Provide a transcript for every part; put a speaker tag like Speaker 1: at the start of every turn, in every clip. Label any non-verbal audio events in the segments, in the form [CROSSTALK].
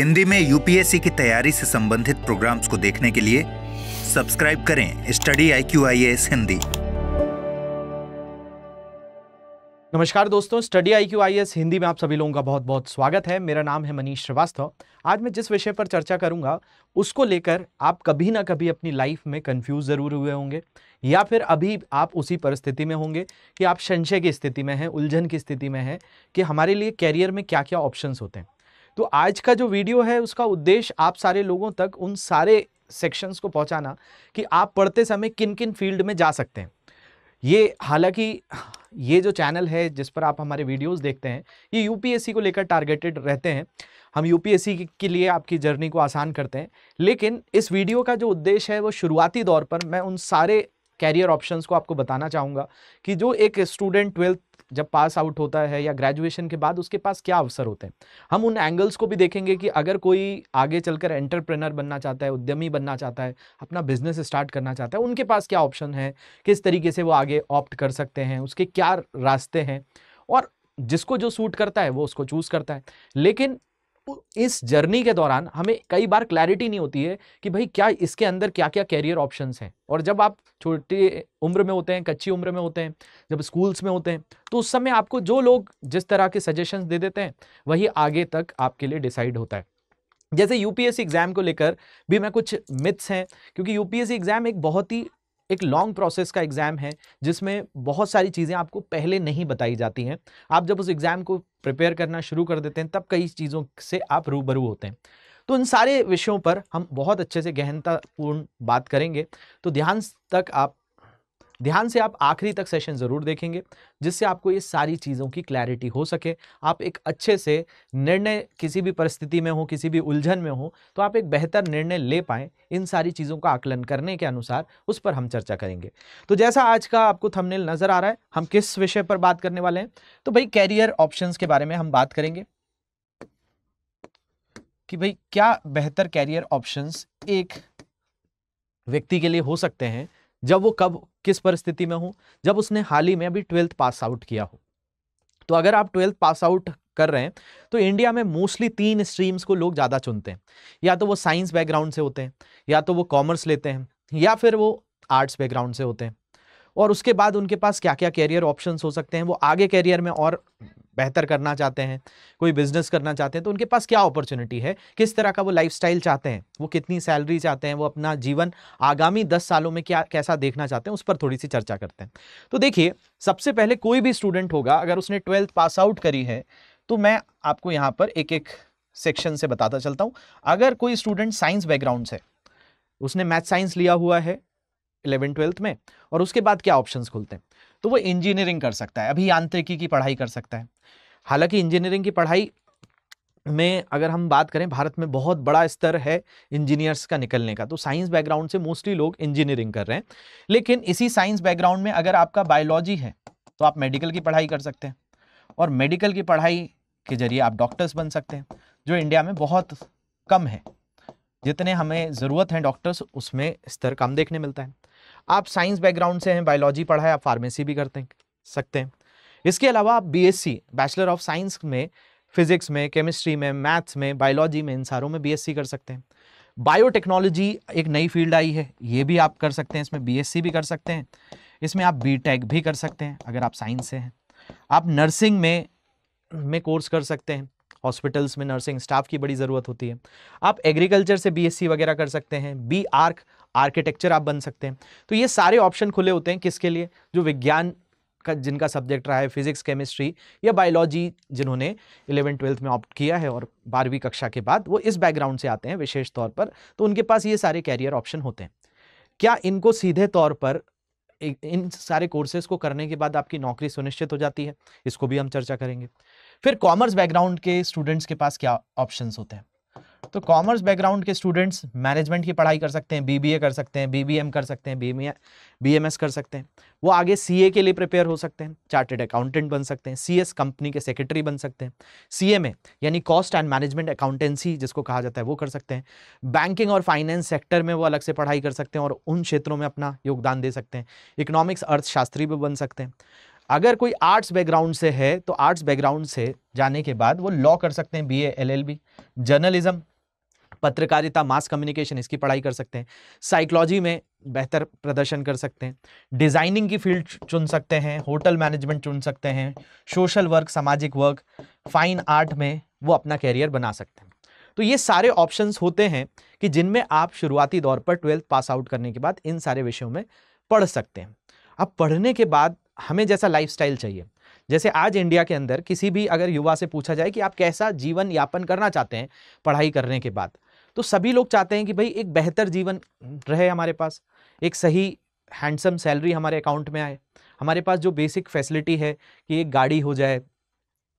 Speaker 1: हिंदी में यूपीएससी की तैयारी से संबंधित प्रोग्राम्स को देखने के लिए सब्सक्राइब करें study I Q I S Hindi नमस्कार दोस्तों study I Q I S Hindi में आप सभी लोगों का बहुत बहुत स्वागत है मेरा नाम है मनीष श्रीवास्तव आज मैं जिस विषय पर चर्चा करूंगा उसको लेकर आप कभी ना कभी अपनी लाइफ में कंफ्यूज ज़रूर हुए होंगे या फिर अभी आप उसी परिस्थिति में होंगे कि आप संशय की स्थिति में हैं उलझन की स्थिति में हैं कि हमारे लिए कैरियर में क्या क्या ऑप्शंस होते हैं तो आज का जो वीडियो है उसका उद्देश्य आप सारे लोगों तक उन सारे सेक्शंस को पहुंचाना कि आप पढ़ते समय किन किन फील्ड में जा सकते हैं ये हालांकि ये जो चैनल है जिस पर आप हमारे वीडियोस देखते हैं ये यूपीएससी को लेकर टारगेटेड रहते हैं हम यूपीएससी के लिए आपकी जर्नी को आसान करते हैं लेकिन इस वीडियो का जो उद्देश्य है वो शुरुआती दौर पर मैं उन सारे कैरियर ऑप्शंस को आपको बताना चाहूँगा कि जो एक स्टूडेंट ट्वेल्थ जब पास आउट होता है या ग्रेजुएशन के बाद उसके पास क्या अवसर होते हैं हम उन एंगल्स को भी देखेंगे कि अगर कोई आगे चलकर एंटरप्रेनर बनना चाहता है उद्यमी बनना चाहता है अपना बिजनेस स्टार्ट करना चाहता है उनके पास क्या ऑप्शन है किस तरीके से वो आगे ऑप्ट कर सकते हैं उसके क्या रास्ते हैं और जिसको जो सूट करता है वो उसको चूज़ करता है लेकिन इस जर्नी के दौरान हमें कई बार क्लैरिटी नहीं होती है कि भाई क्या इसके अंदर क्या क्या कैरियर ऑप्शंस हैं और जब आप छोटी उम्र में होते हैं कच्ची उम्र में होते हैं जब स्कूल्स में होते हैं तो उस समय आपको जो लोग जिस तरह के सजेशंस दे देते हैं वही आगे तक आपके लिए डिसाइड होता है जैसे यूपीएससी एग्ज़ाम को लेकर भी मैं कुछ मिथ्स हैं क्योंकि यूपीएससी एग्ज़ाम एक बहुत ही एक लॉन्ग प्रोसेस का एग्ज़ाम है जिसमें बहुत सारी चीज़ें आपको पहले नहीं बताई जाती हैं आप जब उस एग्ज़ाम को प्रिपेयर करना शुरू कर देते हैं तब कई चीज़ों से आप रूबरू होते हैं तो इन सारे विषयों पर हम बहुत अच्छे से गहनतापूर्ण बात करेंगे तो ध्यान तक आप ध्यान से आप आखिरी तक सेशन ज़रूर देखेंगे जिससे आपको ये सारी चीज़ों की क्लैरिटी हो सके आप एक अच्छे से निर्णय किसी भी परिस्थिति में हो किसी भी उलझन में हो तो आप एक बेहतर निर्णय ले पाएँ इन सारी चीज़ों का आकलन करने के अनुसार उस पर हम चर्चा करेंगे तो जैसा आज का आपको थमनेल नज़र आ रहा है हम किस विषय पर बात करने वाले हैं तो भाई कैरियर ऑप्शन के बारे में हम बात करेंगे कि भाई क्या बेहतर कैरियर ऑप्शंस एक व्यक्ति के लिए हो सकते हैं जब वो कब किस परिस्थिति में हूँ जब उसने हाल ही में अभी ट्वेल्थ पास आउट किया हो तो अगर आप ट्वेल्थ पास आउट कर रहे हैं तो इंडिया में मोस्टली तीन स्ट्रीम्स को लोग ज़्यादा चुनते हैं या तो वो साइंस बैकग्राउंड से होते हैं या तो वो कॉमर्स लेते हैं या फिर वो आर्ट्स बैकग्राउंड से होते हैं और उसके बाद उनके पास क्या क्या कैरियर ऑप्शंस हो सकते हैं वो आगे कैरियर में और बेहतर करना चाहते हैं कोई बिजनेस करना चाहते हैं तो उनके पास क्या अपॉर्चुनिटी है किस तरह का वो लाइफ चाहते हैं वो कितनी सैलरी चाहते हैं वो अपना जीवन आगामी दस सालों में क्या कैसा देखना चाहते हैं उस पर थोड़ी सी चर्चा करते हैं तो देखिए सबसे पहले कोई भी स्टूडेंट होगा अगर उसने ट्वेल्थ पास आउट करी है तो मैं आपको यहाँ पर एक एक सेक्शन से बताता चलता हूँ अगर कोई स्टूडेंट साइंस बैकग्राउंड से उसने मैथ साइंस लिया हुआ है इलेवन ट्वेल्थ में और उसके बाद क्या ऑप्शंस खुलते हैं तो वो इंजीनियरिंग कर सकता है अभी यांत्रिकी की पढ़ाई कर सकता है हालांकि इंजीनियरिंग की पढ़ाई में अगर हम बात करें भारत में बहुत बड़ा स्तर है इंजीनियर्स का निकलने का तो साइंस बैकग्राउंड से मोस्टली लोग इंजीनियरिंग कर रहे हैं लेकिन इसी साइंस बैकग्राउंड में अगर आपका बायोलॉजी है तो आप मेडिकल की पढ़ाई कर सकते हैं और मेडिकल की पढ़ाई के जरिए आप डॉक्टर्स बन सकते हैं जो इंडिया में बहुत कम है जितने हमें ज़रूरत हैं डॉक्टर्स उसमें स्तर कम देखने मिलता है आप साइंस बैकग्राउंड से हैं बायोलॉजी पढ़ा है आप फार्मेसी भी करते सकते हैं इसके अलावा आप बी बैचलर ऑफ साइंस में फिजिक्स में केमिस्ट्री में मैथ्स में बायोलॉजी में इन सारों में बी कर सकते हैं बायोटेक्नोलॉजी एक नई फील्ड आई है ये भी आप कर सकते हैं इसमें बीएससी भी कर सकते हैं इसमें आप बीटेक भी कर सकते हैं अगर आप साइंस से हैं आप नर्सिंग में में कोर्स कर सकते हैं हॉस्पिटल्स में नर्सिंग स्टाफ की बड़ी ज़रूरत होती है आप एग्रीकल्चर से बीएससी वगैरह कर सकते हैं बी आर्क आर्किटेक्चर आप बन सकते हैं तो ये सारे ऑप्शन खुले होते हैं किसके लिए जो विज्ञान का जिनका सब्जेक्ट रहा है फिजिक्स केमिस्ट्री या बायोलॉजी जिन्होंने इलेवन ट्वेल्थ में ऑप्ट किया है और बारहवीं कक्षा के बाद वो इस बैकग्राउंड से आते हैं विशेष तौर पर तो उनके पास ये सारे कैरियर ऑप्शन होते हैं क्या इनको सीधे तौर पर इन सारे कोर्सेज को करने के बाद आपकी नौकरी सुनिश्चित हो जाती है इसको भी हम चर्चा करेंगे फिर कॉमर्स बैकग्राउंड के स्टूडेंट्स के पास क्या ऑप्शंस होते हैं तो कॉमर्स बैकग्राउंड के स्टूडेंट्स मैनेजमेंट की पढ़ाई कर सकते हैं बीबीए कर सकते हैं बीबीएम कर सकते हैं बीबीए बीएमएस कर सकते हैं वो आगे सीए के लिए प्रिपेयर हो सकते हैं चार्टेड अकाउंटेंट बन सकते हैं सीएस कंपनी के सेक्रेटरी बन सकते हैं सीएमए यानी कॉस्ट एंड मैनेजमेंट अकाउंटेंसी जिसको कहा जाता है वो कर सकते हैं बैंकिंग और फाइनेंस सेक्टर में वो अलग से पढ़ाई कर सकते हैं और उन क्षेत्रों में अपना योगदान दे सकते हैं इकोनॉमिक्स अर्थशास्त्री भी बन सकते हैं अगर कोई आर्ट्स बैकग्राउंड से है तो आर्ट्स बैकग्राउंड से जाने के बाद वो लॉ कर सकते हैं बी एलएलबी जर्नलिज्म पत्रकारिता मास कम्युनिकेशन इसकी पढ़ाई कर सकते हैं साइकोलॉजी में बेहतर प्रदर्शन कर सकते हैं डिज़ाइनिंग की फील्ड चुन सकते हैं होटल मैनेजमेंट चुन सकते हैं सोशल वर्क सामाजिक वर्क फाइन आर्ट में वो अपना कैरियर बना सकते हैं तो ये सारे ऑप्शंस होते हैं कि जिनमें आप शुरुआती दौर पर ट्वेल्थ पास आउट करने के बाद इन सारे विषयों में पढ़ सकते हैं अब पढ़ने के बाद हमें जैसा लाइफस्टाइल चाहिए जैसे आज इंडिया के अंदर किसी भी अगर युवा से पूछा जाए कि आप कैसा जीवन यापन करना चाहते हैं पढ़ाई करने के बाद तो सभी लोग चाहते हैं कि भाई एक बेहतर जीवन रहे हमारे पास एक सही हैंडसम सैलरी हमारे अकाउंट में आए हमारे पास जो बेसिक फैसिलिटी है कि एक गाड़ी हो जाए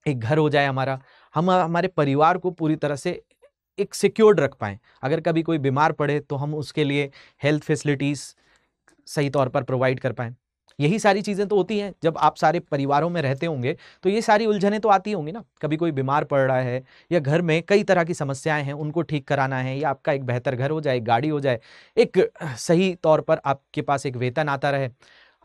Speaker 1: एक घर हो जाए हमारा हम हमारे परिवार को पूरी तरह से एक सिक्योर्ड रख पाएँ अगर कभी कोई बीमार पड़े तो हम उसके लिए हेल्थ फैसिलिटीज़ सही तौर पर प्रोवाइड कर पाएँ यही सारी चीज़ें तो होती हैं जब आप सारे परिवारों में रहते होंगे तो ये सारी उलझनें तो आती होंगी ना कभी कोई बीमार पड़ रहा है या घर में कई तरह की समस्याएं हैं उनको ठीक कराना है या आपका एक बेहतर घर हो जाए गाड़ी हो जाए एक सही तौर पर आपके पास एक वेतन आता रहे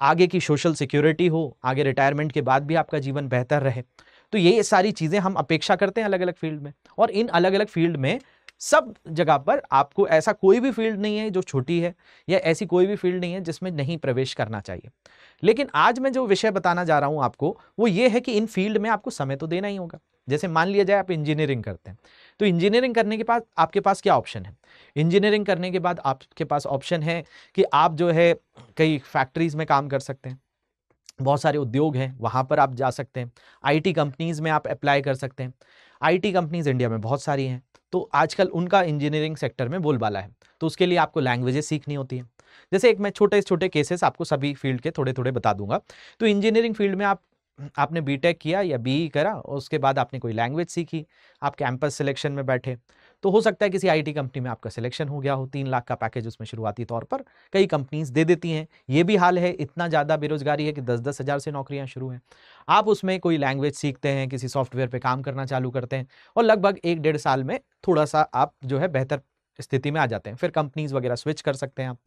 Speaker 1: आगे की सोशल सिक्योरिटी हो आगे रिटायरमेंट के बाद भी आपका जीवन बेहतर रहे तो ये सारी चीज़ें हम अपेक्षा करते हैं अलग अलग फील्ड में और इन अलग अलग फील्ड में सब जगह पर आपको ऐसा कोई भी फील्ड नहीं है जो छोटी है या ऐसी कोई भी फील्ड नहीं है जिसमें नहीं प्रवेश करना चाहिए लेकिन आज मैं जो विषय बताना जा रहा हूँ आपको वो ये है कि इन फील्ड में आपको समय तो देना ही होगा जैसे मान लिया जाए आप इंजीनियरिंग करते हैं तो इंजीनियरिंग करने के बाद आपके पास क्या ऑप्शन है इंजीनियरिंग करने के बाद आपके पास ऑप्शन है कि आप जो है कई फैक्ट्रीज़ में काम कर सकते हैं बहुत सारे उद्योग हैं वहाँ पर आप जा सकते हैं आईटी कंपनीज़ में आप अप्लाई कर सकते हैं आईटी कंपनीज़ इंडिया में बहुत सारी हैं तो आजकल उनका इंजीनियरिंग सेक्टर में बोलबाला है तो उसके लिए आपको लैंग्वेजेस सीखनी होती है जैसे एक मैं छोटे छोटे केसेस आपको सभी फील्ड के थोड़े थोड़े बता दूंगा तो इंजीनियरिंग फील्ड में आप आपने बीटेक किया या बीई e करा उसके बाद आपने कोई लैंग्वेज सीखी आप कैंपस सिलेक्शन में बैठे तो हो सकता है किसी आईटी कंपनी में आपका सिलेक्शन हो गया हो तीन लाख का पैकेज उसमें शुरुआती तौर पर कई कंपनीज दे देती हैं ये भी हाल है इतना ज़्यादा बेरोजगारी है कि दस दस हज़ार से नौकरियाँ शुरू हैं आप उसमें कोई लैंग्वेज सीखते हैं किसी सॉफ्टवेयर पर काम करना चालू करते हैं और लगभग एक डेढ़ साल में थोड़ा सा आप जो है बेहतर स्थिति में आ जाते हैं फिर कंपनीज वगैरह स्विच कर सकते हैं आप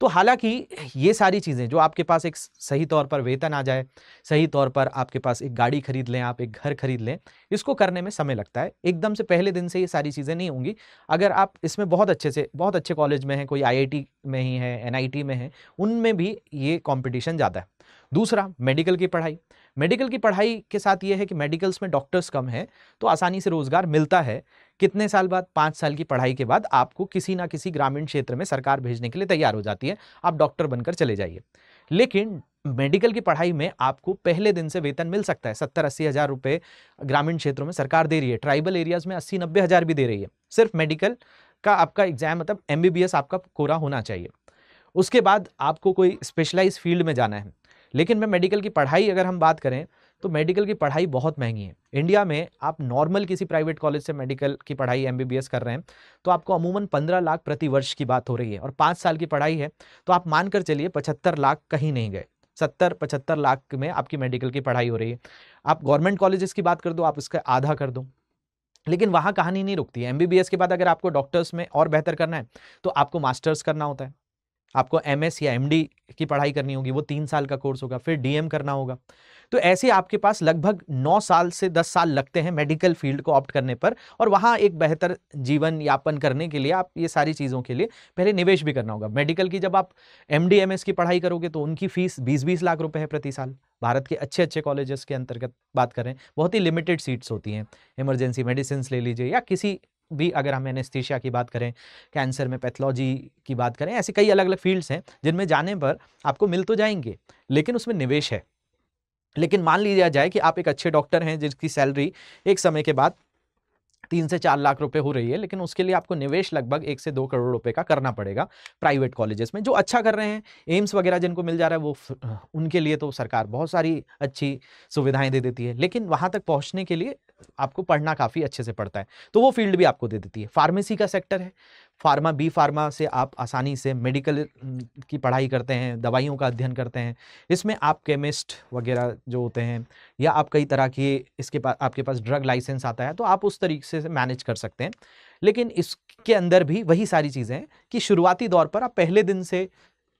Speaker 1: तो हालांकि ये सारी चीज़ें जो आपके पास एक सही तौर पर वेतन आ जाए सही तौर पर आपके पास एक गाड़ी खरीद लें आप एक घर खरीद लें इसको करने में समय लगता है एकदम से पहले दिन से ये सारी चीज़ें नहीं होंगी अगर आप इसमें बहुत अच्छे से बहुत अच्छे कॉलेज में हैं कोई आई में ही है एन में है उनमें भी ये कॉम्पिटिशन ज़्यादा है दूसरा मेडिकल की पढ़ाई मेडिकल की पढ़ाई के साथ ये है कि मेडिकल्स में डॉक्टर्स कम हैं तो आसानी से रोज़गार मिलता है कितने साल बाद पाँच साल की पढ़ाई के बाद आपको किसी ना किसी ग्रामीण क्षेत्र में सरकार भेजने के लिए तैयार हो जाती है आप डॉक्टर बनकर चले जाइए लेकिन मेडिकल की पढ़ाई में आपको पहले दिन से वेतन मिल सकता है सत्तर अस्सी हज़ार रुपये ग्रामीण क्षेत्रों में सरकार दे रही है ट्राइबल एरियाज़ में अस्सी नब्बे हज़ार भी दे रही है सिर्फ मेडिकल का आपका एग्ज़ाम मतलब एम आपका कोरा होना चाहिए उसके बाद आपको कोई स्पेशलाइज फील्ड में जाना है लेकिन मैं मेडिकल की पढ़ाई अगर हम बात करें तो मेडिकल की पढ़ाई बहुत महंगी है इंडिया में आप नॉर्मल किसी प्राइवेट कॉलेज से मेडिकल की पढ़ाई एम कर रहे हैं तो आपको अमूमन पंद्रह लाख प्रति वर्ष की बात हो रही है और पाँच साल की पढ़ाई है तो आप मानकर चलिए पचहत्तर लाख कहीं नहीं गए सत्तर पचहत्तर लाख में आपकी मेडिकल की पढ़ाई हो रही है आप गवर्नमेंट कॉलेजेस की बात कर दो आप उसका आधा कर दो लेकिन वहाँ कहानी नहीं रुकती है एमबीबीएस के बाद अगर आपको डॉक्टर्स में और बेहतर करना है तो आपको मास्टर्स करना होता है आपको एमएस या एमडी की पढ़ाई करनी होगी वो तीन साल का कोर्स होगा फिर डीएम करना होगा तो ऐसे आपके पास लगभग नौ साल से दस साल लगते हैं मेडिकल फील्ड को ऑप्ट करने पर और वहाँ एक बेहतर जीवन यापन करने के लिए आप ये सारी चीज़ों के लिए पहले निवेश भी करना होगा मेडिकल की जब आप एम की पढ़ाई करोगे तो उनकी फ़ीस बीस बीस लाख रुपये है प्रति साल भारत के अच्छे अच्छे कॉलेजेस के अंतर्गत बात करें बहुत ही लिमिटेड सीट्स होती हैं इमरजेंसी मेडिसिन ले लीजिए या किसी भी अगर हम एनेस्थीशिया की बात करें कैंसर में पैथोलॉजी की बात करें ऐसे कई अलग अलग फील्ड्स हैं जिनमें जाने पर आपको मिल तो जाएंगे लेकिन उसमें निवेश है लेकिन मान लिया जाए कि आप एक अच्छे डॉक्टर हैं जिसकी सैलरी एक समय के बाद तीन से चार लाख रुपए हो रही है लेकिन उसके लिए आपको निवेश लगभग एक से दो करोड़ रुपए का करना पड़ेगा प्राइवेट कॉलेजेस में जो अच्छा कर रहे हैं एम्स वगैरह जिनको मिल जा रहा है वो उनके लिए तो सरकार बहुत सारी अच्छी सुविधाएं दे देती है लेकिन वहाँ तक पहुँचने के लिए आपको पढ़ना काफ़ी अच्छे से पड़ता है तो वो फील्ड भी आपको दे देती है फार्मेसी का सेक्टर है फार्मा बी फार्मा से आप आसानी से मेडिकल की पढ़ाई करते हैं दवाइयों का अध्ययन करते हैं इसमें आप केमिस्ट वगैरह जो होते हैं या आप कई तरह की इसके पास आपके पास ड्रग लाइसेंस आता है तो आप उस तरीके से मैनेज कर सकते हैं लेकिन इसके अंदर भी वही सारी चीज़ें कि शुरुआती दौर पर आप पहले दिन से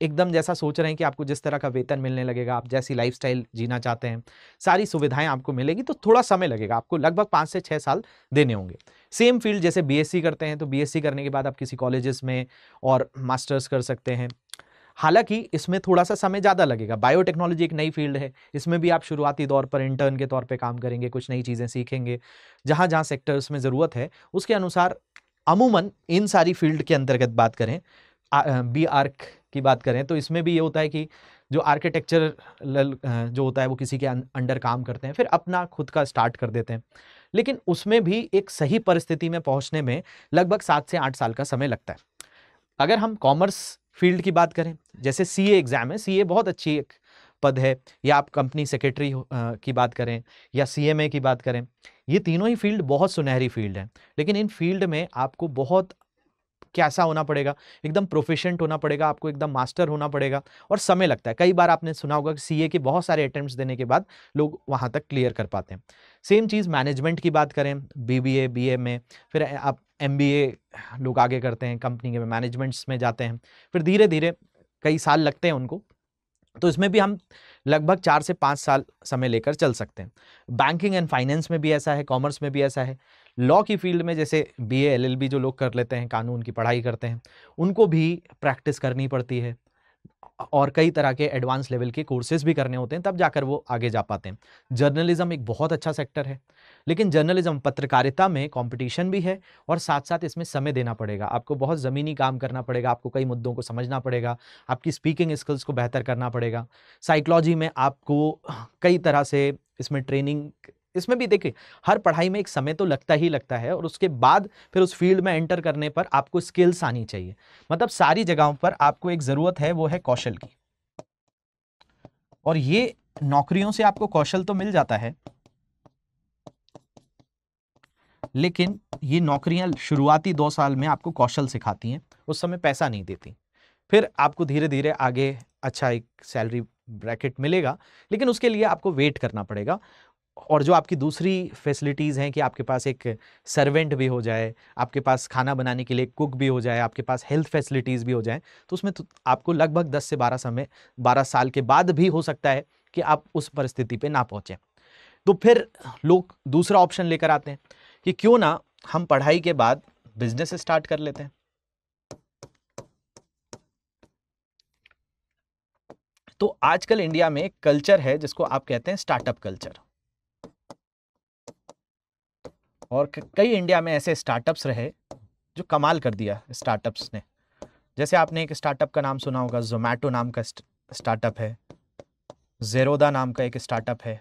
Speaker 1: एकदम जैसा सोच रहे हैं कि आपको जिस तरह का वेतन मिलने लगेगा आप जैसी लाइफ जीना चाहते हैं सारी सुविधाएं आपको मिलेगी तो थोड़ा समय लगेगा आपको लगभग पाँच से छः साल देने होंगे सेम फील्ड जैसे बीएससी करते हैं तो बीएससी करने के बाद आप किसी कॉलेजेस में और मास्टर्स कर सकते हैं हालांकि इसमें थोड़ा सा समय ज़्यादा लगेगा बायोटेक्नोलॉजी एक नई फील्ड है इसमें भी आप शुरुआती तौर पर इंटर्न के तौर पे काम करेंगे कुछ नई चीज़ें सीखेंगे जहाँ जहाँ सेक्टर्स में ज़रूरत है उसके अनुसार अमूमन इन सारी फील्ड के अंतर्गत बात करें बी आर्क की बात करें तो इसमें भी ये होता है कि जो आर्किटेक्चर जो होता है वो किसी के अं, अंडर काम करते हैं फिर अपना खुद का स्टार्ट कर देते हैं लेकिन उसमें भी एक सही परिस्थिति में पहुंचने में लगभग सात से आठ साल का समय लगता है अगर हम कॉमर्स फील्ड की बात करें जैसे सी एग्ज़ाम है सी बहुत अच्छी एक पद है या आप कंपनी सेक्रेटरी की बात करें या सी की बात करें ये तीनों ही फील्ड बहुत सुनहरी फील्ड है लेकिन इन फील्ड में आपको बहुत कैसा होना पड़ेगा एकदम प्रोफेशेंट होना पड़ेगा आपको एकदम मास्टर होना पड़ेगा और समय लगता है कई बार आपने सुना होगा कि सीए के बहुत सारे अटैम्प्ट देने के बाद लोग वहाँ तक क्लियर कर पाते हैं सेम चीज़ मैनेजमेंट की बात करें बी ए में फिर आप एम लोग आगे करते हैं कंपनी के मैनेजमेंट्स में जाते हैं फिर धीरे धीरे कई साल लगते हैं उनको तो इसमें भी हम लगभग चार से पाँच साल समय लेकर चल सकते हैं बैंकिंग एंड फाइनेंस में भी ऐसा है कॉमर्स में भी ऐसा है लॉ की फील्ड में जैसे बी एलएलबी जो लोग कर लेते हैं कानून की पढ़ाई करते हैं उनको भी प्रैक्टिस करनी पड़ती है और कई तरह के एडवांस लेवल के कोर्सेज भी करने होते हैं तब जाकर वो आगे जा पाते हैं जर्नलिज्म एक बहुत अच्छा सेक्टर है लेकिन जर्नलिज्म पत्रकारिता में कंपटीशन भी है और साथ साथ इसमें समय देना पड़ेगा आपको बहुत ज़मीनी काम करना पड़ेगा आपको कई मुद्दों को समझना पड़ेगा आपकी स्पीकिंग स्किल्स को बेहतर करना पड़ेगा साइकोलॉजी में आपको कई तरह से इसमें ट्रेनिंग इसमें भी देखिए हर पढ़ाई में एक समय तो लगता ही लगता है और उसके बाद फिर उस फील्ड में एंटर करने पर आपको स्किल्स आनी चाहिए मतलब सारी जगहों पर आपको एक ज़रूरत है वो है कौशल की और ये नौकरियों से आपको कौशल तो मिल जाता है लेकिन ये नौकरियां शुरुआती दो साल में आपको कौशल सिखाती हैं उस समय पैसा नहीं देती फिर आपको धीरे धीरे आगे अच्छा एक सैलरी ब्रैकेट मिलेगा लेकिन उसके लिए आपको वेट करना पड़ेगा और जो आपकी दूसरी फैसिलिटीज़ हैं कि आपके पास एक सर्वेंट भी हो जाए आपके पास खाना बनाने के लिए कुक भी हो जाए आपके पास हेल्थ फैसिलिटीज़ भी हो जाए तो उसमें तो आपको लगभग 10 से 12 समय 12 साल के बाद भी हो सकता है कि आप उस परिस्थिति पे ना पहुँचें तो फिर लोग दूसरा ऑप्शन लेकर आते हैं कि क्यों ना हम पढ़ाई के बाद बिजनेस स्टार्ट कर लेते हैं तो आजकल इंडिया में कल्चर है जिसको आप कहते हैं स्टार्टअप कल्चर और कई इंडिया में ऐसे स्टार्टअप्स रहे जो कमाल कर दिया स्टार्टअप्स ने जैसे आपने एक स्टार्टअप का नाम सुना होगा जोमेटो नाम का स्टार्टअप है जेरोदा नाम का एक स्टार्टअप है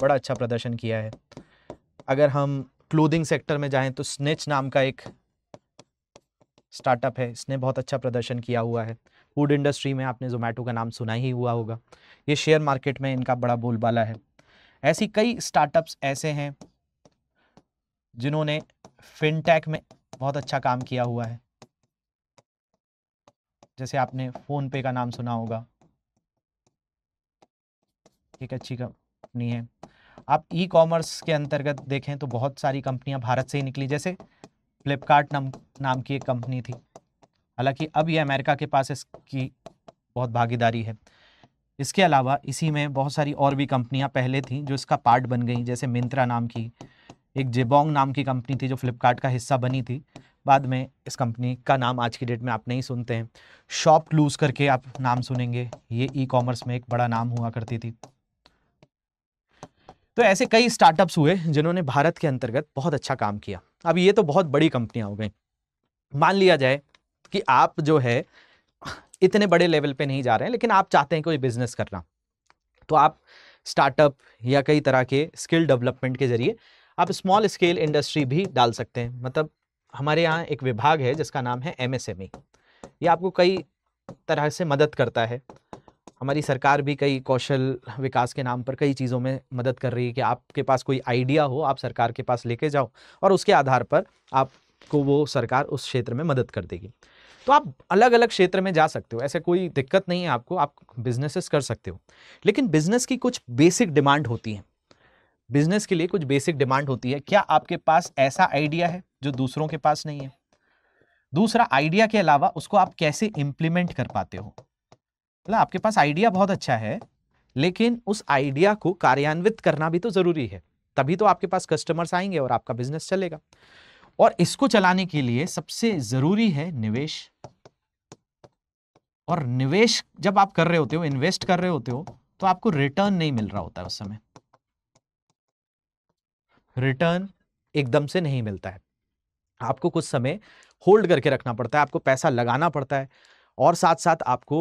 Speaker 1: बड़ा अच्छा प्रदर्शन किया है अगर हम क्लोदिंग सेक्टर में जाएं तो स्नेच नाम का एक स्टार्टअप है इसने बहुत अच्छा प्रदर्शन किया हुआ है फूड इंडस्ट्री में आपने जोमेटो का नाम सुना ही हुआ होगा ये शेयर मार्केट में इनका बड़ा बोलबाला है ऐसी कई स्टार्टअप्स ऐसे हैं जिन्होंने फिनटेक में बहुत अच्छा काम किया हुआ है जैसे आपने फ़ोनपे का नाम सुना होगा एक अच्छी कंपनी है आप ई कॉमर्स के अंतर्गत देखें तो बहुत सारी कंपनियां भारत से ही निकली जैसे फ्लिपकार्ट नाम नाम की एक कंपनी थी हालांकि अब ये अमेरिका के पास इसकी बहुत भागीदारी है इसके अलावा इसी में बहुत सारी और भी कंपनियां पहले थीं जो इसका पार्ट बन गई जैसे मिंत्रा नाम की एक जेबोंग नाम की कंपनी थी जो फ्लिपकार्ट का हिस्सा बनी थी बाद में इस कंपनी का नाम आज की डेट में आप नहीं सुनते हैं शॉप क्लूज करके आप नाम सुनेंगे ये ई कॉमर्स में एक बड़ा नाम हुआ करती थी तो ऐसे कई स्टार्टअप्स हुए जिन्होंने भारत के अंतर्गत बहुत अच्छा काम किया अब ये तो बहुत बड़ी कंपनियां हो गई मान लिया जाए कि आप जो है इतने बड़े लेवल पे नहीं जा रहे हैं लेकिन आप चाहते हैं कोई बिजनेस करना तो आप स्टार्टअप या कई तरह के स्किल डेवलपमेंट के जरिए आप स्मॉल स्केल इंडस्ट्री भी डाल सकते हैं मतलब हमारे यहाँ एक विभाग है जिसका नाम है एमएसएमई e। ये आपको कई तरह से मदद करता है हमारी सरकार भी कई कौशल विकास के नाम पर कई चीज़ों में मदद कर रही है कि आपके पास कोई आइडिया हो आप सरकार के पास लेके जाओ और उसके आधार पर आपको वो सरकार उस क्षेत्र में मदद कर देगी तो आप अलग अलग क्षेत्र में जा सकते हो ऐसे कोई दिक्कत नहीं है आपको आप बिजनेसेस कर सकते हो लेकिन बिजनेस की कुछ बेसिक डिमांड होती हैं बिजनेस के लिए कुछ बेसिक डिमांड होती है क्या आपके पास ऐसा आइडिया है जो दूसरों के पास नहीं है दूसरा आइडिया के अलावा उसको आप कैसे इम्प्लीमेंट कर पाते हो मतलब आपके पास आइडिया बहुत अच्छा है लेकिन उस आइडिया को कार्यान्वित करना भी तो ज़रूरी है तभी तो आपके पास कस्टमर्स आएंगे और आपका बिजनेस चलेगा और इसको चलाने के लिए सबसे ज़रूरी है निवेश और निवेश जब आप कर रहे होते हो इन्वेस्ट कर रहे होते हो तो आपको रिटर्न नहीं मिल रहा होता है उस समय रिटर्न एकदम से नहीं मिलता है आपको कुछ समय होल्ड करके रखना पड़ता है आपको पैसा लगाना पड़ता है और साथ साथ आपको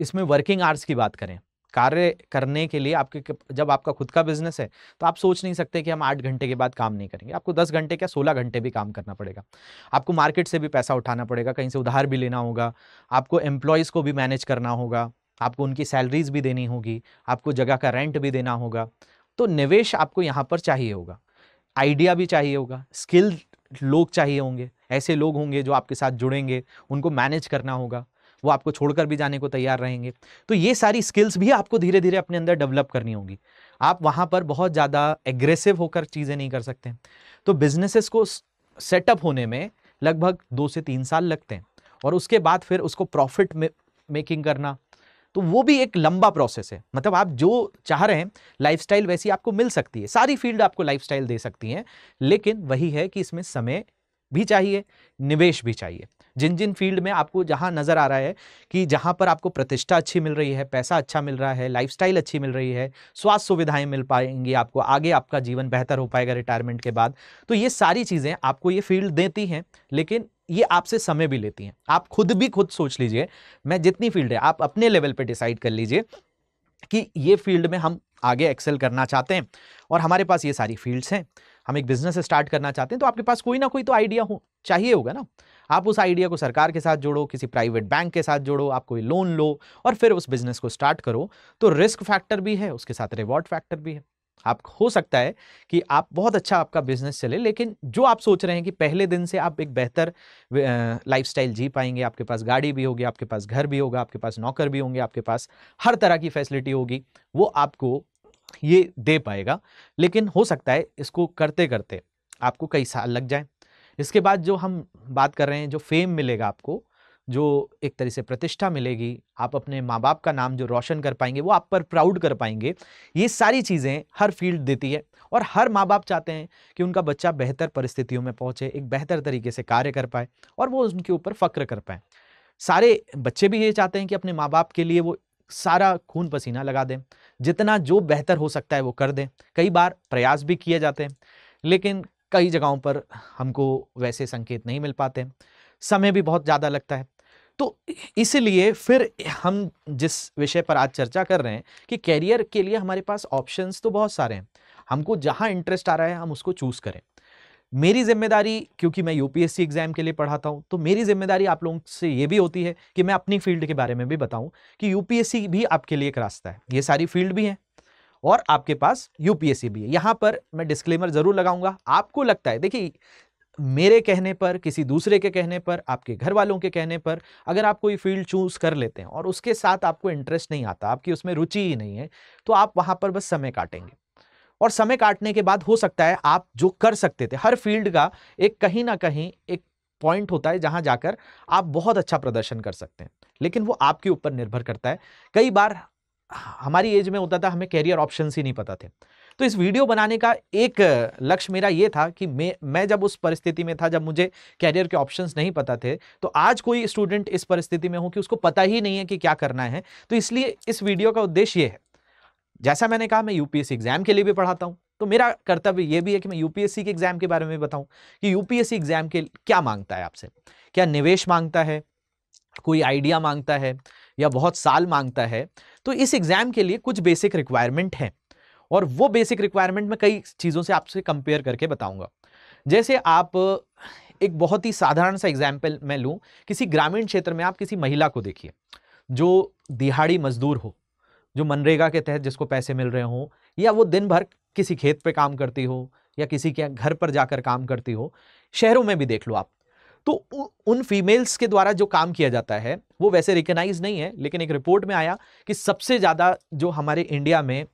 Speaker 1: इसमें वर्किंग आवर्स की बात करें कार्य करने के लिए आपके जब आपका खुद का बिजनेस है तो आप सोच नहीं सकते कि हम आठ घंटे के बाद काम नहीं करेंगे आपको दस घंटे क्या सोलह घंटे भी काम करना पड़ेगा आपको मार्केट से भी पैसा उठाना पड़ेगा कहीं से उधार भी लेना होगा आपको एम्प्लॉयज़ को भी मैनेज करना होगा आपको उनकी सैलरीज भी देनी होगी आपको जगह का रेंट भी देना होगा तो निवेश आपको यहाँ पर चाहिए होगा आइडिया भी चाहिए होगा स्किल लोग चाहिए होंगे ऐसे लोग होंगे जो आपके साथ जुड़ेंगे उनको मैनेज करना होगा वो आपको छोड़कर भी जाने को तैयार रहेंगे तो ये सारी स्किल्स भी आपको धीरे धीरे अपने अंदर डेवलप करनी होगी आप वहाँ पर बहुत ज़्यादा एग्रेसिव होकर चीज़ें नहीं कर सकते तो बिजनेसेस को सेटअप होने में लगभग दो से तीन साल लगते हैं और उसके बाद फिर उसको प्रॉफिट मेकिंग करना तो वो भी एक लंबा प्रोसेस है मतलब आप जो चाह रहे हैं लाइफस्टाइल वैसी आपको मिल सकती है सारी फील्ड आपको लाइफस्टाइल दे सकती हैं लेकिन वही है कि इसमें समय भी चाहिए निवेश भी चाहिए जिन जिन फील्ड में आपको जहाँ नज़र आ रहा है कि जहाँ पर आपको प्रतिष्ठा अच्छी मिल रही है पैसा अच्छा मिल रहा है लाइफस्टाइल अच्छी मिल रही है स्वास्थ्य सुविधाएं मिल पाएंगी आपको आगे आपका जीवन बेहतर हो पाएगा रिटायरमेंट के बाद तो ये सारी चीज़ें आपको ये फील्ड देती हैं लेकिन ये आपसे समय भी लेती हैं आप खुद भी खुद सोच लीजिए मैं जितनी फील्ड है आप अपने लेवल पे डिसाइड कर लीजिए कि ये फील्ड में हम आगे एक्सेल करना चाहते हैं और हमारे पास ये सारी फील्ड्स हैं हम एक बिजनेस स्टार्ट करना चाहते हैं तो आपके पास कोई ना कोई तो आइडिया हो चाहिए होगा ना आप उस आइडिया को सरकार के साथ जोड़ो किसी प्राइवेट बैंक के साथ जोड़ो आप कोई लोन लो और फिर उस बिजनेस को स्टार्ट करो तो रिस्क फैक्टर भी है उसके साथ रिवॉर्ड फैक्टर भी है आप हो सकता है कि आप बहुत अच्छा आपका बिजनेस चले लेकिन जो आप सोच रहे हैं कि पहले दिन से आप एक बेहतर लाइफस्टाइल जी पाएंगे आपके पास गाड़ी भी होगी आपके पास घर भी होगा आपके पास नौकर भी होंगे आपके पास हर तरह की फैसिलिटी होगी वो आपको ये दे पाएगा लेकिन हो सकता है इसको करते करते आपको कई साल लग जाए इसके बाद जो हम बात कर रहे हैं जो फेम मिलेगा आपको जो एक तरह से प्रतिष्ठा मिलेगी आप अपने माँ बाप का नाम जो रोशन कर पाएंगे वो आप पर प्राउड कर पाएंगे ये सारी चीज़ें हर फील्ड देती है और हर माँ बाप चाहते हैं कि उनका बच्चा बेहतर परिस्थितियों में पहुँचे एक बेहतर तरीके से कार्य कर पाए और वो उनके ऊपर फ़क्र कर पाए सारे बच्चे भी ये चाहते हैं कि अपने माँ बाप के लिए वो सारा खून पसीना लगा दें जितना जो बेहतर हो सकता है वो कर दें कई बार प्रयास भी किए जाते हैं लेकिन कई जगहों पर हमको वैसे संकेत नहीं मिल पाते समय भी बहुत ज़्यादा लगता है तो इसलिए फिर हम जिस विषय पर आज चर्चा कर रहे हैं कि कैरियर के लिए हमारे पास ऑप्शंस तो बहुत सारे हैं हमको जहाँ इंटरेस्ट आ रहा है हम उसको चूज़ करें मेरी जिम्मेदारी क्योंकि मैं यूपीएससी एग्ज़ाम के लिए पढ़ाता हूँ तो मेरी जिम्मेदारी आप लोगों से ये भी होती है कि मैं अपनी फील्ड के बारे में भी बताऊँ कि यूपीएससी भी आपके लिए एक रास्ता है ये सारी फील्ड भी हैं और आपके पास यूपीएससी भी है यहाँ पर मैं डिस्क्लेमर ज़रूर लगाऊंगा आपको लगता है देखिए मेरे कहने पर किसी दूसरे के कहने पर आपके घर वालों के कहने पर अगर आप कोई फील्ड चूज़ कर लेते हैं और उसके साथ आपको इंटरेस्ट नहीं आता आपकी उसमें रुचि ही नहीं है तो आप वहाँ पर बस समय काटेंगे और समय काटने के बाद हो सकता है आप जो कर सकते थे हर फील्ड का एक कहीं ना कहीं एक पॉइंट होता है जहां जाकर आप बहुत अच्छा प्रदर्शन कर सकते हैं लेकिन वो आपके ऊपर निर्भर करता है कई बार हमारी एज में होता था हमें कैरियर ऑप्शन ही नहीं पता थे तो इस वीडियो बनाने का एक लक्ष्य मेरा ये था कि मैं मैं जब उस परिस्थिति में था जब मुझे कैरियर के ऑप्शंस नहीं पता थे तो आज कोई स्टूडेंट इस परिस्थिति में हो कि उसको पता ही नहीं है कि क्या करना है तो इसलिए इस वीडियो का उद्देश्य ये है जैसा मैंने कहा मैं यूपीएससी एग्जाम के लिए भी पढ़ाता हूँ तो मेरा कर्तव्य ये भी है कि मैं यूपीएससी के एग्जाम के बारे में बताऊं कि यूपीएससी एग्जाम के क्या मांगता है आपसे क्या निवेश मांगता है कोई आइडिया मांगता है या बहुत साल मांगता है तो इस एग्ज़ाम के लिए कुछ बेसिक रिक्वायरमेंट हैं और वो बेसिक रिक्वायरमेंट में कई चीज़ों से आपसे कंपेयर करके बताऊंगा जैसे आप एक बहुत ही साधारण सा एग्जाम्पल मैं लूँ किसी ग्रामीण क्षेत्र में आप किसी महिला को देखिए जो दिहाड़ी मजदूर हो जो मनरेगा के तहत जिसको पैसे मिल रहे हों या वो दिन भर किसी खेत पे काम करती हो या किसी के घर पर जाकर काम करती हो शहरों में भी देख लो आप तो उन फीमेल्स के द्वारा जो काम किया जाता है वो वैसे रिकनाइज नहीं है लेकिन एक रिपोर्ट में आया कि सबसे ज़्यादा जो हमारे इंडिया में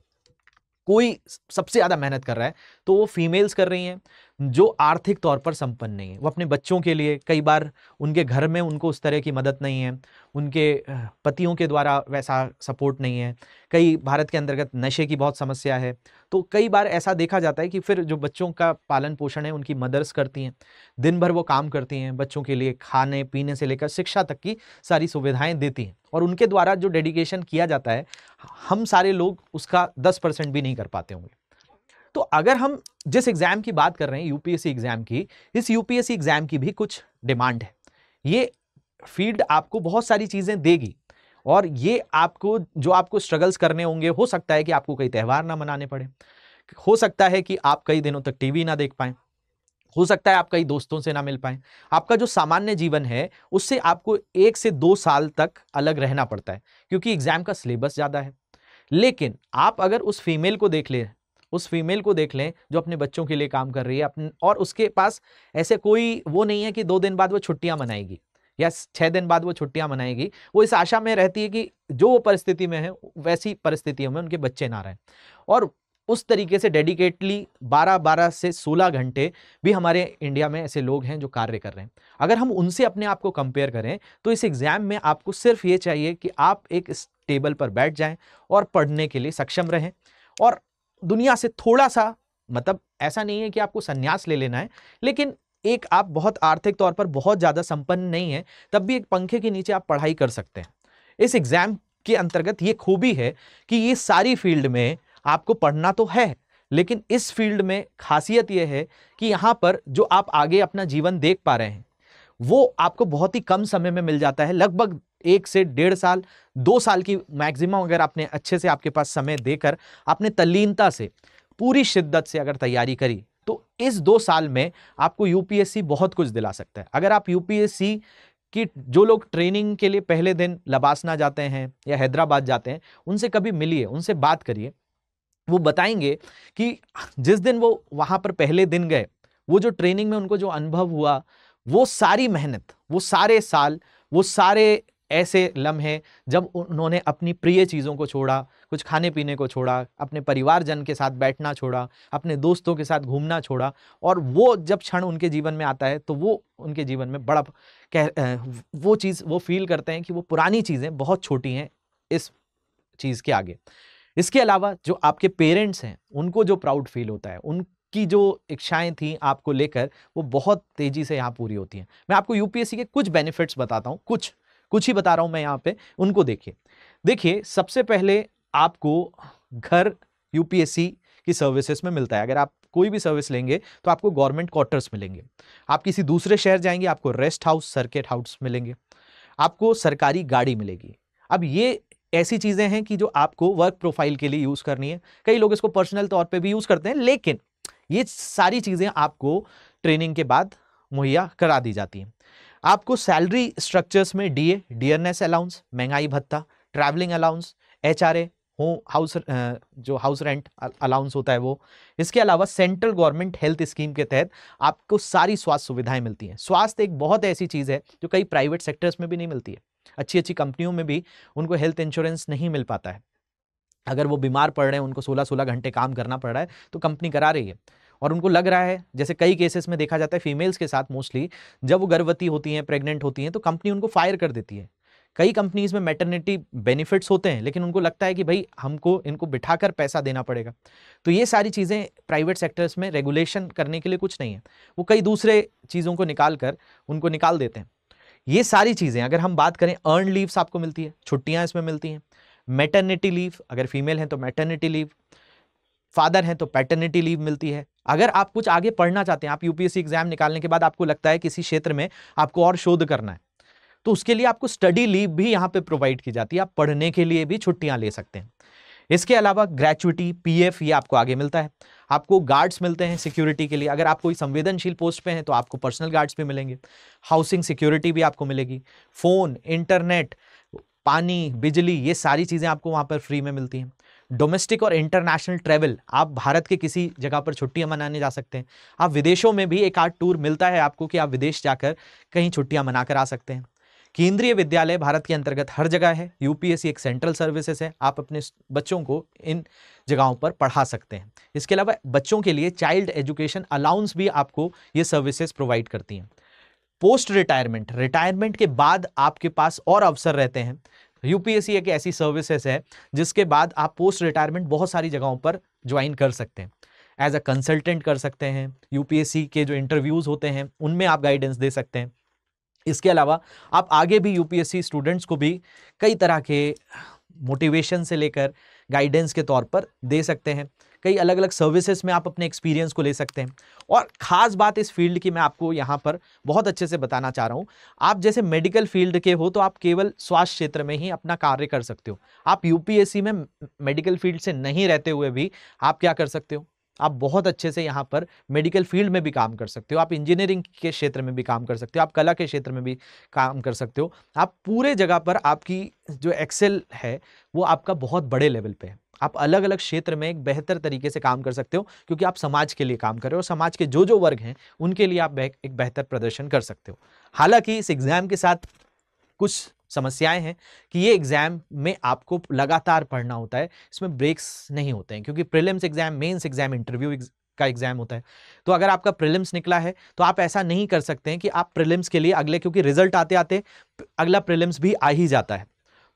Speaker 1: कोई सबसे ज्यादा मेहनत कर रहा है तो वो फीमेल्स कर रही हैं जो आर्थिक तौर पर संपन्न नहीं है वो अपने बच्चों के लिए कई बार उनके घर में उनको उस तरह की मदद नहीं है उनके पतियों के द्वारा वैसा सपोर्ट नहीं है कई भारत के अंतर्गत नशे की बहुत समस्या है तो कई बार ऐसा देखा जाता है कि फिर जो बच्चों का पालन पोषण है उनकी मदर्स करती हैं दिन भर वो काम करती हैं बच्चों के लिए खाने पीने से लेकर शिक्षा तक की सारी सुविधाएँ देती हैं और उनके द्वारा जो डेडिकेशन किया जाता है हम सारे लोग उसका दस परसेंट भी नहीं कर पाते होंगे तो अगर हम जिस एग्ज़ाम की बात कर रहे हैं यूपीएससी एग्ज़ाम की इस यूपीएससी एग्ज़ाम की भी कुछ डिमांड है ये फील्ड आपको बहुत सारी चीज़ें देगी और ये आपको जो आपको स्ट्रगल्स करने होंगे हो सकता है कि आपको कई त्यौहार ना मनाने पड़े हो सकता है कि आप कई दिनों तक टीवी ना देख पाए हो सकता है आप कई दोस्तों से ना मिल पाए आपका जो सामान्य जीवन है उससे आपको एक से दो साल तक अलग रहना पड़ता है क्योंकि एग्ज़ाम का सिलेबस ज़्यादा है लेकिन आप अगर उस फीमेल को देख ले उस फीमेल को देख लें जो अपने बच्चों के लिए काम कर रही है अपने और उसके पास ऐसे कोई वो नहीं है कि दो दिन बाद वो छुट्टियाँ मनाएगी या छः दिन बाद वो छुट्टियां मनाएगी वो इस आशा में रहती है कि जो वो परिस्थिति में है वैसी परिस्थितियों में उनके बच्चे ना रहें और उस तरीके से डेडिकेटली 12 12 से 16 घंटे भी हमारे इंडिया में ऐसे लोग हैं जो कार्य कर रहे हैं अगर हम उनसे अपने आप को कंपेयर करें तो इस एग्ज़ाम में आपको सिर्फ ये चाहिए कि आप एक टेबल पर बैठ जाएं और पढ़ने के लिए सक्षम रहें और दुनिया से थोड़ा सा मतलब ऐसा नहीं है कि आपको संन्यास ले लेना है लेकिन एक आप बहुत आर्थिक तौर पर बहुत ज़्यादा संपन्न नहीं है तब भी एक पंखे के नीचे आप पढ़ाई कर सकते हैं इस एग्ज़ाम के अंतर्गत ये खूबी है कि ये सारी फील्ड में आपको पढ़ना तो है लेकिन इस फील्ड में खासियत यह है कि यहाँ पर जो आप आगे अपना जीवन देख पा रहे हैं वो आपको बहुत ही कम समय में मिल जाता है लगभग एक से डेढ़ साल दो साल की मैक्सिमम अगर आपने अच्छे से आपके पास समय देकर आपने तल्लीनता से पूरी शिद्दत से अगर तैयारी करी तो इस दो साल में आपको यूपीएससी बहुत कुछ दिला सकता है अगर आप यूपीएससी कि जो लोग ट्रेनिंग के लिए पहले दिन लबासना जाते हैं या हैदराबाद जाते हैं उनसे कभी मिलिए उनसे बात करिए वो बताएंगे कि जिस दिन वो वहाँ पर पहले दिन गए वो जो ट्रेनिंग में उनको जो अनुभव हुआ वो सारी मेहनत वो सारे साल वो सारे ऐसे लम्हे जब उन्होंने अपनी प्रिय चीज़ों को छोड़ा कुछ खाने पीने को छोड़ा अपने परिवारजन के साथ बैठना छोड़ा अपने दोस्तों के साथ घूमना छोड़ा और वो जब क्षण उनके जीवन में आता है तो वो उनके जीवन में बड़ा कह वो चीज़ वो फील करते हैं कि वो पुरानी चीज़ें बहुत छोटी हैं इस चीज़ के आगे इसके अलावा जो आपके पेरेंट्स हैं उनको जो प्राउड फील होता है उन की जो इच्छाएं थी आपको लेकर वो बहुत तेज़ी से यहाँ पूरी होती हैं मैं आपको यूपीएससी के कुछ बेनिफिट्स बताता हूँ कुछ कुछ ही बता रहा हूं मैं यहाँ पे उनको देखिए देखिए सबसे पहले आपको घर यूपीएससी की सर्विसेज में मिलता है अगर आप कोई भी सर्विस लेंगे तो आपको गवर्नमेंट क्वार्टर्स मिलेंगे आप किसी दूसरे शहर जाएंगे आपको रेस्ट हाउस सर्किट हाउस मिलेंगे आपको सरकारी गाड़ी मिलेगी अब ये ऐसी चीज़ें हैं कि जो आपको वर्क प्रोफाइल के लिए यूज़ करनी है कई लोग इसको पर्सनल तौर पे भी यूज़ करते हैं लेकिन ये सारी चीज़ें आपको ट्रेनिंग के बाद मुहैया करा दी जाती हैं आपको सैलरी स्ट्रक्चर्स में डीए डीएनएस अलाउंस महंगाई भत्ता ट्रैवलिंग अलाउंस एचआरए हो हाउस जो हाउस रेंट अलाउंस होता है वो इसके अलावा सेंट्रल गवर्नमेंट हेल्थ स्कीम के तहत आपको सारी स्वास्थ्य सुविधाएं मिलती हैं स्वास्थ्य एक बहुत ऐसी चीज़ है जो कई प्राइवेट सेक्टर्स में भी नहीं मिलती है अच्छी अच्छी कंपनियों में भी उनको हेल्थ इंश्योरेंस नहीं मिल पाता है अगर वो बीमार पड़ रहे हैं उनको सोलह सोलह घंटे काम करना पड़ रहा है तो कंपनी करा रही है और उनको लग रहा है जैसे कई केसेस में देखा जाता है फीमेल्स के साथ मोस्टली जब वो गर्भवती होती हैं प्रेग्नेंट होती हैं तो कंपनी उनको फायर कर देती है कई कंपनीज में मैटर्निटी बेनिफिट्स होते हैं लेकिन उनको लगता है कि भाई हमको इनको बिठाकर पैसा देना पड़ेगा तो ये सारी चीज़ें प्राइवेट सेक्टर्स में रेगुलेशन करने के लिए कुछ नहीं है वो कई दूसरे चीज़ों को निकाल कर उनको निकाल देते हैं ये सारी चीज़ें अगर हम बात करें अर्न लीव्स आपको मिलती है छुट्टियाँ इसमें मिलती हैं मैटर्निटी लीव अगर फीमेल हैं तो मैटर्निटी लीव फादर हैं तो पैटर्निटी लीव मिलती है अगर आप कुछ आगे पढ़ना चाहते हैं आप यूपीएससी एग्जाम निकालने के बाद आपको लगता है किसी क्षेत्र में आपको और शोध करना है तो उसके लिए आपको स्टडी लीव भी यहाँ पे प्रोवाइड की जाती है आप पढ़ने के लिए भी छुट्टियाँ ले सकते हैं इसके अलावा ग्रेचुटी पीएफ ये आपको आगे मिलता है आपको गार्ड्स मिलते हैं सिक्योरिटी के लिए अगर आप कोई संवेदनशील पोस्ट पे हैं तो आपको पर्सनल गार्ड्स भी मिलेंगे हाउसिंग सिक्योरिटी भी आपको मिलेगी फ़ोन इंटरनेट पानी बिजली ये सारी चीज़ें आपको वहाँ पर फ्री में मिलती हैं डोमेस्टिक और इंटरनेशनल ट्रेवल आप भारत के किसी जगह पर छुट्टियां मनाने जा सकते हैं आप विदेशों में भी एक आठ टूर मिलता है आपको कि आप विदेश जाकर कहीं छुट्टियां मनाकर आ सकते हैं केंद्रीय विद्यालय भारत के अंतर्गत हर जगह है यूपीएससी एक सेंट्रल सर्विसेज है आप अपने बच्चों को इन जगहों पर पढ़ा सकते हैं इसके अलावा बच्चों के लिए चाइल्ड एजुकेशन अलाउंस भी आपको ये सर्विसेज प्रोवाइड करती हैं पोस्ट रिटायरमेंट रिटायरमेंट के बाद आपके पास और अवसर रहते हैं यूपीएससी एक ऐसी सर्विसेस है जिसके बाद आप पोस्ट रिटायरमेंट बहुत सारी जगहों पर ज्वाइन कर सकते हैं एज अ कंसल्टेंट कर सकते हैं यूपीएससी के जो इंटरव्यूज़ होते हैं उनमें आप गाइडेंस दे सकते हैं इसके अलावा आप आगे भी यूपीएससी स्टूडेंट्स को भी कई तरह के मोटिवेशन से लेकर गाइडेंस के तौर पर दे सकते हैं कई अलग अलग सर्विसेज में आप अपने एक्सपीरियंस को ले सकते हैं और ख़ास बात इस फील्ड की मैं आपको यहाँ पर बहुत अच्छे से बताना चाह रहा हूँ आप जैसे मेडिकल फील्ड के हो तो आप केवल स्वास्थ्य क्षेत्र में ही अपना कार्य कर सकते हो आप यूपीएससी में मेडिकल फील्ड से नहीं रहते हुए भी आप क्या कर सकते हो आप बहुत अच्छे से यहाँ पर मेडिकल फील्ड में भी काम कर सकते हो आप इंजीनियरिंग के क्षेत्र में भी काम कर सकते हो आप कला के क्षेत्र में भी काम कर सकते हो आप पूरे जगह पर आपकी जो एक्सेल है वो आपका बहुत बड़े लेवल पे है आप अलग अलग क्षेत्र में एक बेहतर तरीके से काम कर सकते हो क्योंकि आप समाज के लिए काम कर रहे हो और समाज के जो जो वर्ग हैं उनके लिए आप एक बेहतर प्रदर्शन कर सकते हो हालांकि इस एग्ज़ाम के साथ कुछ समस्याएं हैं कि ये एग्ज़ाम में आपको लगातार पढ़ना होता है इसमें ब्रेक्स नहीं होते हैं क्योंकि prelims exam mains exam interview का एग्ज़ाम होता है तो अगर आपका प्रिलिम्स निकला है तो आप ऐसा नहीं कर सकते हैं कि आप प्रिलिम्स के लिए अगले क्योंकि रिजल्ट आते आते अगला प्रिलिम्स भी आ ही जाता है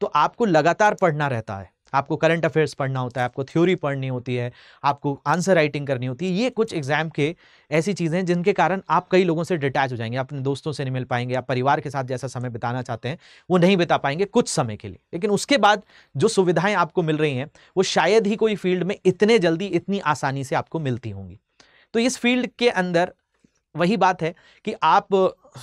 Speaker 1: तो आपको लगातार पढ़ना रहता है आपको करंट अफेयर्स पढ़ना होता है आपको थ्योरी पढ़नी होती है आपको आंसर राइटिंग करनी होती है ये कुछ एग्जाम के ऐसी चीज़ें हैं जिनके कारण आप कई लोगों से डिटैच हो जाएंगे अपने दोस्तों से नहीं मिल पाएंगे आप परिवार के साथ जैसा समय बिताना चाहते हैं वो नहीं बिता पाएंगे कुछ समय के लिए लेकिन उसके बाद जो सुविधाएँ आपको मिल रही हैं वो शायद ही कोई फील्ड में इतने जल्दी इतनी आसानी से आपको मिलती होंगी तो इस फील्ड के अंदर वही बात है कि आप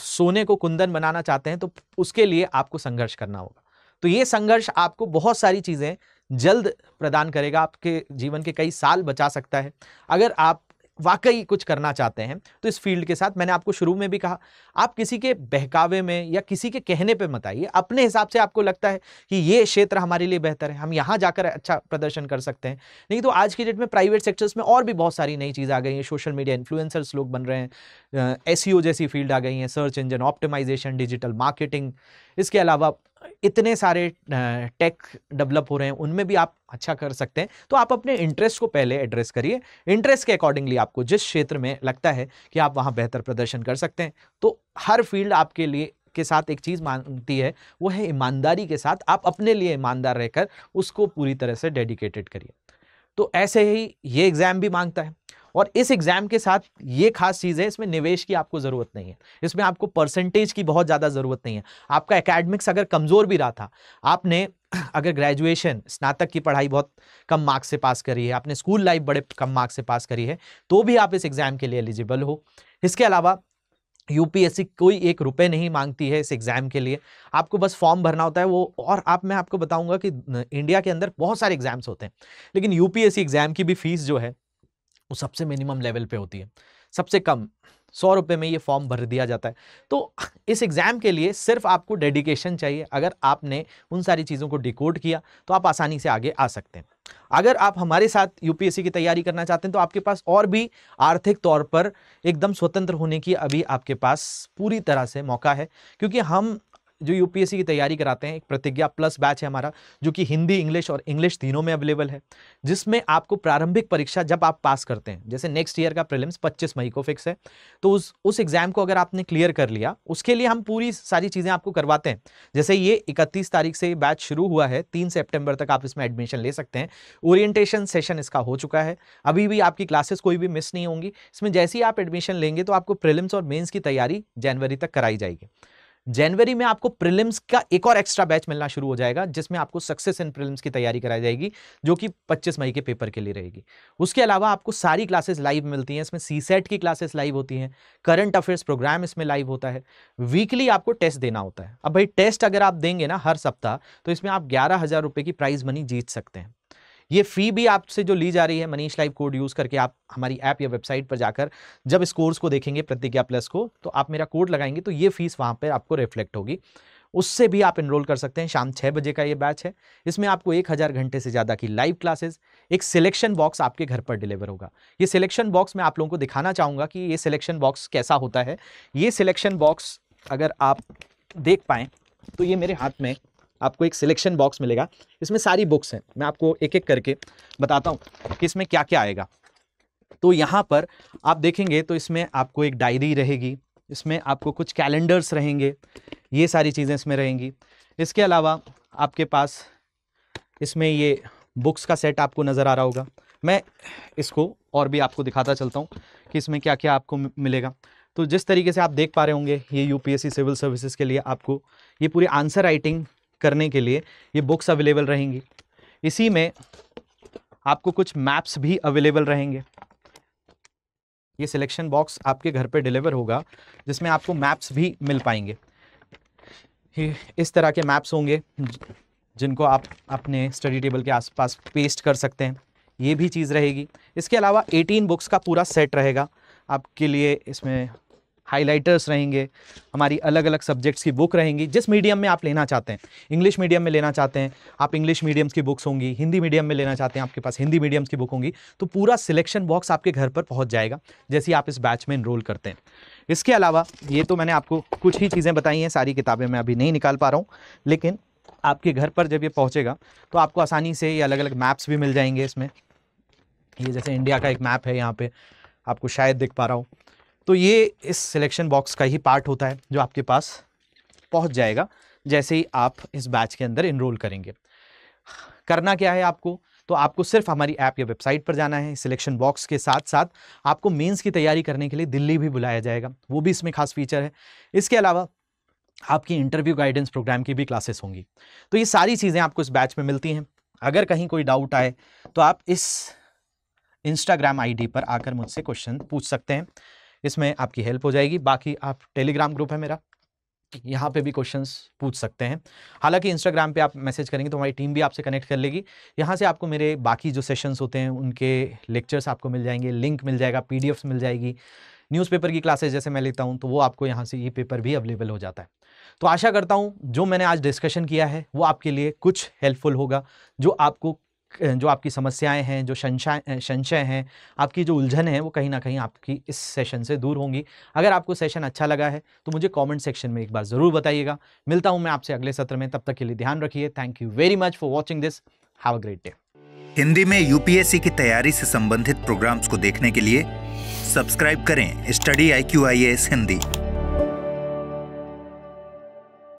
Speaker 1: सोने को कुंदन बनाना चाहते हैं तो उसके लिए आपको संघर्ष करना होगा तो ये संघर्ष आपको बहुत सारी चीज़ें जल्द प्रदान करेगा आपके जीवन के कई साल बचा सकता है अगर आप वाकई कुछ करना चाहते हैं तो इस फील्ड के साथ मैंने आपको शुरू में भी कहा आप किसी के बहकावे में या किसी के कहने पे मत आइए अपने हिसाब से आपको लगता है कि ये क्षेत्र हमारे लिए बेहतर है हम यहाँ जाकर अच्छा प्रदर्शन कर सकते हैं नहीं तो आज की डेट में प्राइवेट सेक्टर्स में और भी बहुत सारी नई चीज़ आ गई हैं सोशल मीडिया इन्फ्लुएंसर्स लोग बन रहे हैं एस जैसी फील्ड आ गई हैं search engine optimisation digital marketing इसके अलावा इतने सारे टेक डेवलप हो रहे हैं उनमें भी आप अच्छा कर सकते हैं तो आप अपने इंटरेस्ट को पहले एड्रेस करिए इंटरेस्ट के अकॉर्डिंगली आपको जिस क्षेत्र में लगता है कि आप वहाँ बेहतर प्रदर्शन कर सकते हैं तो हर फील्ड आपके लिए के साथ एक चीज़ मांगती है वो है ईमानदारी के साथ आप अपने लिए ईमानदार रहकर उसको पूरी तरह से डेडिकेटेड करिए तो ऐसे ही ये एग्ज़ाम भी मांगता है और इस एग्ज़ाम के साथ ये खास चीज़ है इसमें निवेश की आपको ज़रूरत नहीं है इसमें आपको परसेंटेज की बहुत ज़्यादा ज़रूरत नहीं है आपका एकेडमिक्स अगर कमज़ोर भी रहा था आपने [CLEARS THROAT] अगर ग्रेजुएशन स्नातक की पढ़ाई बहुत कम मार्क्स से पास करी है आपने स्कूल लाइफ बड़े कम मार्क्स से पास करी है तो भी आप इस एग्ज़ाम के लिए एलिजिबल हो इसके अलावा यूपीएससी कोई एक रुपए नहीं मांगती है इस एग्ज़ाम के लिए आपको बस फॉर्म भरना होता है वो और आप मैं आपको बताऊंगा कि इंडिया के अंदर बहुत सारे एग्ज़ाम्स होते हैं लेकिन यूपीएससी एग्ज़ाम की भी फीस जो है वो सबसे मिनिमम लेवल पे होती है सबसे कम सौ रुपये में ये फॉर्म भर दिया जाता है तो इस एग्ज़ाम के लिए सिर्फ आपको डेडिकेशन चाहिए अगर आपने उन सारी चीज़ों को डिकोड किया तो आप आसानी से आगे आ सकते हैं अगर आप हमारे साथ यूपीएससी की तैयारी करना चाहते हैं तो आपके पास और भी आर्थिक तौर पर एकदम स्वतंत्र होने की अभी आपके पास पूरी तरह से मौका है क्योंकि हम जो यूपीएससी की तैयारी कराते हैं एक प्रतिज्ञा प्लस बैच है हमारा जो कि हिंदी इंग्लिश और इंग्लिश तीनों में अवेलेबल है जिसमें आपको प्रारंभिक परीक्षा जब आप पास करते हैं जैसे नेक्स्ट ईयर का प्रिलिम्स पच्चीस मई को फिक्स है तो उस उस एग्ज़ाम को अगर आपने क्लियर कर लिया उसके लिए हम पूरी सारी चीज़ें आपको करवाते हैं जैसे ये इकतीस तारीख से बैच शुरू हुआ है तीन सेप्टेम्बर तक आप इसमें एडमिशन ले सकते हैं ओरिएटेशन सेशन इसका हो चुका है अभी भी आपकी क्लासेस कोई भी मिस नहीं होंगी इसमें जैसे ही आप एडमिशन लेंगे तो आपको प्रिलिम्स और मेन्स की तैयारी जनवरी तक कराई जाएगी जनवरी में आपको प्रिलिम्स का एक और एक्स्ट्रा बैच मिलना शुरू हो जाएगा जिसमें आपको सक्सेस इन प्रिलिम्स की तैयारी कराई जाएगी जो कि 25 मई के पेपर के लिए रहेगी उसके अलावा आपको सारी क्लासेस लाइव मिलती हैं इसमें सी सेट की क्लासेस लाइव होती हैं करंट अफेयर्स प्रोग्राम इसमें लाइव होता है वीकली आपको टेस्ट देना होता है अब भाई टेस्ट अगर आप देंगे ना हर सप्ताह तो इसमें आप ग्यारह की प्राइज मनी जीत सकते हैं ये फ़ी भी आपसे जो ली जा रही है मनीष लाइव कोड यूज़ करके आप हमारी ऐप या वेबसाइट पर जाकर जब इस कोर्स को देखेंगे प्रतिज्ञा प्लस को तो आप मेरा कोड लगाएंगे तो ये फ़ीस वहाँ पर आपको रिफ्लेक्ट होगी उससे भी आप इनरोल कर सकते हैं शाम छः बजे का ये बैच है इसमें आपको एक हज़ार घंटे से ज़्यादा की लाइव क्लासेस एक सिलेक्शन बॉक्स आपके घर पर डिलीवर होगा ये सिलेक्शन बॉक्स मैं आप लोगों को दिखाना चाहूँगा कि ये सिलेक्शन बॉक्स कैसा होता है ये सिलेक्शन बॉक्स अगर आप देख पाएँ तो ये मेरे हाथ में आपको एक सिलेक्शन बॉक्स मिलेगा इसमें सारी बुक्स हैं मैं आपको एक एक करके बताता हूँ कि इसमें क्या क्या आएगा तो यहाँ पर आप देखेंगे तो इसमें आपको एक डायरी रहेगी इसमें आपको कुछ कैलेंडर्स रहेंगे ये सारी चीज़ें इसमें रहेंगी इसके अलावा आपके पास इसमें ये बुक्स का सेट आपको नज़र आ रहा होगा मैं इसको और भी आपको दिखाता चलता हूँ कि इसमें क्या क्या आपको मिलेगा तो जिस तरीके से आप देख पा रहे होंगे ये यूपीएससी सिविल सर्विसेज के लिए आपको ये पूरी आंसर राइटिंग करने के लिए ये बुक्स अवेलेबल रहेंगी इसी में आपको कुछ मैप्स भी अवेलेबल रहेंगे ये सिलेक्शन बॉक्स आपके घर पे डिलीवर होगा जिसमें आपको मैप्स भी मिल पाएंगे इस तरह के मैप्स होंगे जिनको आप अपने स्टडी टेबल के आसपास पेस्ट कर सकते हैं ये भी चीज़ रहेगी इसके अलावा 18 बुक्स का पूरा सेट रहेगा आपके लिए इसमें हाइलाइटर्स रहेंगे हमारी अलग अलग सब्जेक्ट्स की बुक रहेंगी जिस मीडियम में आप लेना चाहते हैं इंग्लिश मीडियम में लेना चाहते हैं आप इंग्लिश मीडियम्स की बुक्स होंगी हिंदी मीडियम में लेना चाहते हैं आपके पास हिंदी मीडियम्स की बुक होंगी तो पूरा सिलेक्शन बॉक्स आपके घर पर पहुँच जाएगा जैसे आप इस बैच में इनरोल करते हैं इसके अलावा ये तो मैंने आपको कुछ ही चीज़ें बताई हैं सारी किताबें मैं अभी नहीं निकाल पा रहा हूँ लेकिन आपके घर पर जब ये पहुँचेगा तो आपको आसानी से ये अलग अलग मैप्स भी मिल जाएंगे इसमें ये जैसे इंडिया का एक मैप है यहाँ पे आपको शायद दिख पा रहा हूँ तो ये इस सिलेक्शन बॉक्स का ही पार्ट होता है जो आपके पास पहुंच जाएगा जैसे ही आप इस बैच के अंदर इनरोल करेंगे करना क्या है आपको तो आपको सिर्फ हमारी ऐप या वेबसाइट पर जाना है सिलेक्शन बॉक्स के साथ साथ आपको मेंस की तैयारी करने के लिए दिल्ली भी बुलाया जाएगा वो भी इसमें खास फीचर है इसके अलावा आपकी इंटरव्यू गाइडेंस प्रोग्राम की भी क्लासेस होंगी तो ये सारी चीज़ें आपको इस बैच में मिलती हैं अगर कहीं कोई डाउट आए तो आप इस इंस्टाग्राम आई पर आकर मुझसे क्वेश्चन पूछ सकते हैं इसमें आपकी हेल्प हो जाएगी बाकी आप टेलीग्राम ग्रुप है मेरा यहाँ पे भी क्वेश्चंस पूछ सकते हैं हालांकि इंस्टाग्राम पे आप मैसेज करेंगे तो हमारी टीम भी आपसे कनेक्ट कर लेगी यहाँ से आपको मेरे बाकी जो सेशंस होते हैं उनके लेक्चर्स आपको मिल जाएंगे लिंक मिल जाएगा पीडीएफ्स मिल जाएगी न्यूज़पेपर की क्लासेस जैसे मैं लेता हूँ तो वो आपको यहाँ से ई पेपर भी अवेलेबल हो जाता है तो आशा करता हूँ जो मैंने आज डिस्कशन किया है वो आपके लिए कुछ हेल्पफुल होगा जो आपको जो आपकी समस्याएं हैं जो संशय संशय हैं आपकी जो उलझन है वो कहीं ना कहीं आपकी इस सेशन से दूर होंगी अगर आपको सेशन अच्छा लगा है तो मुझे कमेंट सेक्शन में एक बार ज़रूर बताइएगा मिलता हूँ मैं आपसे अगले सत्र में तब तक के लिए ध्यान रखिए thank you very much for watching this have a great day Hindi में यूपीएससी की तैयारी से संबंधित प्रोग्राम्स को देखने के लिए सब्सक्राइब करें study I Q I S Hindi